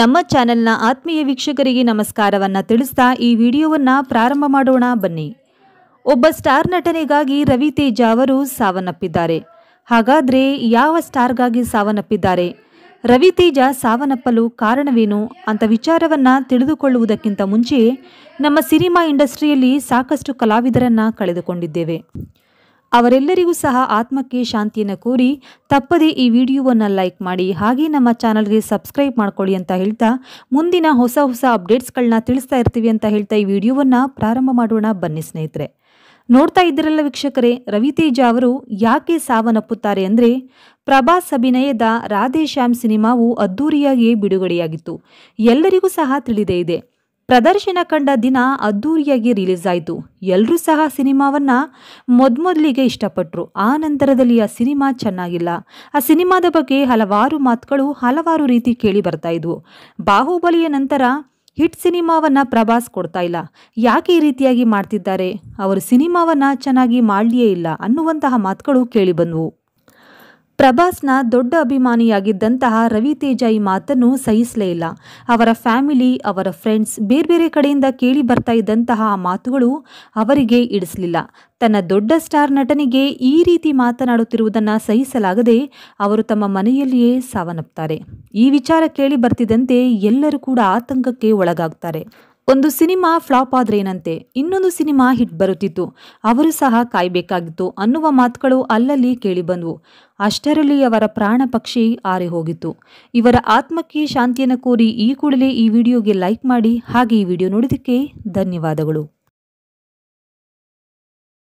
ನಮ್ಮ ಚಾನೆಲ್ನ ಆತ್ಮೀಯ ವೀಕ್ಷಕರಿಗೆ ನಮಸ್ಕಾರವನ್ನು ತಿಳಿಸ್ತಾ ಈ ವಿಡಿಯೋವನ್ನು ಪ್ರಾರಂಭ ಮಾಡೋಣ ಬನ್ನಿ ಒಬ್ಬ ಸ್ಟಾರ್ ನಟನೆಗಾಗಿ ರವಿ ತೇಜ ಅವರು ಸಾವನ್ನಪ್ಪಿದ್ದಾರೆ ಹಾಗಾದರೆ ಯಾವ ಸ್ಟಾರ್ಗಾಗಿ ಸಾವನ್ನಪ್ಪಿದ್ದಾರೆ ರವಿ ತೇಜ ಸಾವನ್ನಪ್ಪಲು ಕಾರಣವೇನು ಅಂತ ವಿಚಾರವನ್ನು ತಿಳಿದುಕೊಳ್ಳುವುದಕ್ಕಿಂತ ಮುಂಚೆಯೇ ನಮ್ಮ ಸಿನಿಮಾ ಇಂಡಸ್ಟ್ರಿಯಲ್ಲಿ ಸಾಕಷ್ಟು ಕಲಾವಿದರನ್ನು ಕಳೆದುಕೊಂಡಿದ್ದೇವೆ ಅವರೆಲ್ಲರಿಗೂ ಸಹ ಆತ್ಮಕ್ಕೆ ಶಾಂತಿಯನ್ನು ಕೋರಿ ತಪ್ಪದೇ ಈ ವಿಡಿಯೋವನ್ನು ಲೈಕ್ ಮಾಡಿ ಹಾಗೆ ನಮ್ಮ ಚಾನಲ್ಗೆ ಸಬ್ಸ್ಕ್ರೈಬ್ ಮಾಡ್ಕೊಳ್ಳಿ ಅಂತ ಹೇಳ್ತಾ ಮುಂದಿನ ಹೊಸ ಹೊಸ ಅಪ್ಡೇಟ್ಸ್ಗಳನ್ನ ತಿಳಿಸ್ತಾ ಇರ್ತೀವಿ ಅಂತ ಹೇಳ್ತಾ ಈ ವಿಡಿಯೋವನ್ನು ಪ್ರಾರಂಭ ಮಾಡೋಣ ಬನ್ನಿ ಸ್ನೇಹಿತರೆ ನೋಡ್ತಾ ಇದ್ದರಲ್ಲ ವೀಕ್ಷಕರೇ ರವಿತೇಜ ಅವರು ಯಾಕೆ ಸಾವನ್ನಪ್ಪುತ್ತಾರೆ ಅಂದರೆ ಪ್ರಭಾಸ್ ಅಭಿನಯದ ರಾಧೇಶ್ಯಾಮ್ ಸಿನಿಮಾವು ಅದ್ದೂರಿಯಾಗಿಯೇ ಬಿಡುಗಡೆಯಾಗಿತ್ತು ಎಲ್ಲರಿಗೂ ಸಹ ತಿಳಿದೇ ಇದೆ ಪ್ರದರ್ಶನ ಕಂಡ ದಿನ ಅದ್ದೂರಿಯಾಗಿ ರಿಲೀಸ್ ಆಯಿತು ಎಲ್ಲರೂ ಸಹ ಸಿನಿಮಾವನ್ನು ಮೊದಮೊದಲಿಗೆ ಇಷ್ಟಪಟ್ಟರು ಆ ನಂತರದಲ್ಲಿ ಆ ಸಿನಿಮಾ ಚೆನ್ನಾಗಿಲ್ಲ ಆ ಸಿನಿಮಾದ ಬಗ್ಗೆ ಹಲವಾರು ಮಾತುಗಳು ಹಲವಾರು ರೀತಿ ಕೇಳಿ ಬರ್ತಾ ಇದ್ವು ಬಾಹುಬಲಿಯ ನಂತರ ಹಿಟ್ ಸಿನಿಮಾವನ್ನು ಪ್ರಭಾಸ್ ಕೊಡ್ತಾ ಇಲ್ಲ ಯಾಕೆ ಈ ರೀತಿಯಾಗಿ ಮಾಡ್ತಿದ್ದಾರೆ ಅವರು ಸಿನಿಮಾವನ್ನು ಚೆನ್ನಾಗಿ ಮಾಡಲಿಯೇ ಇಲ್ಲ ಅನ್ನುವಂತಹ ಮಾತುಗಳು ಕೇಳಿಬಂದವು ಪ್ರಭಾಸ್ನ ದೊಡ್ಡ ಅಭಿಮಾನಿಯಾಗಿದ್ದಂತಹ ರವಿ ತೇಜ ಈ ಮಾತನ್ನು ಸಹಿಸಲೇ ಇಲ್ಲ ಅವರ ಫ್ಯಾಮಿಲಿ ಅವರ ಫ್ರೆಂಡ್ಸ್ ಬೇರೆ ಬೇರೆ ಕಡೆಯಿಂದ ಕೇಳಿ ಬರ್ತಾ ಇದ್ದಂತಹ ಮಾತುಗಳು ಅವರಿಗೆ ಇಡಿಸಲಿಲ್ಲ ತನ್ನ ದೊಡ್ಡ ಸ್ಟಾರ್ ನಟನಿಗೆ ಈ ರೀತಿ ಮಾತನಾಡುತ್ತಿರುವುದನ್ನು ಸಹಿಸಲಾಗದೆ ಅವರು ತಮ್ಮ ಮನೆಯಲ್ಲಿಯೇ ಸಾವನ್ನಪ್ತಾರೆ ಈ ವಿಚಾರ ಕೇಳಿ ಬರ್ತಿದ್ದಂತೆ ಎಲ್ಲರೂ ಕೂಡ ಆತಂಕಕ್ಕೆ ಒಳಗಾಗ್ತಾರೆ ಒಂದು ಸಿನಿಮಾ ಫ್ಲಾಪ್ ಆದರೆ ಏನಂತೆ ಇನ್ನೊಂದು ಸಿನಿಮಾ ಹಿಟ್ ಬರುತ್ತಿತ್ತು ಅವರು ಸಹ ಕಾಯಬೇಕಾಗಿತ್ತು ಅನ್ನುವ ಮಾತುಗಳು ಅಲ್ಲಲ್ಲಿ ಕೇಳಿಬಂದವು ಅಷ್ಟರಲ್ಲಿ ಅವರ ಪ್ರಾಣ ಪಕ್ಷಿ ಆರಿ ಹೋಗಿತ್ತು ಇವರ ಆತ್ಮಕ್ಕೆ ಶಾಂತಿಯನ್ನು ಕೋರಿ ಈ ಕೂಡಲೇ ಈ ವಿಡಿಯೋಗೆ ಲೈಕ್ ಮಾಡಿ ಹಾಗೆ ಈ ವಿಡಿಯೋ ನೋಡಿದ್ದಕ್ಕೆ ಧನ್ಯವಾದಗಳು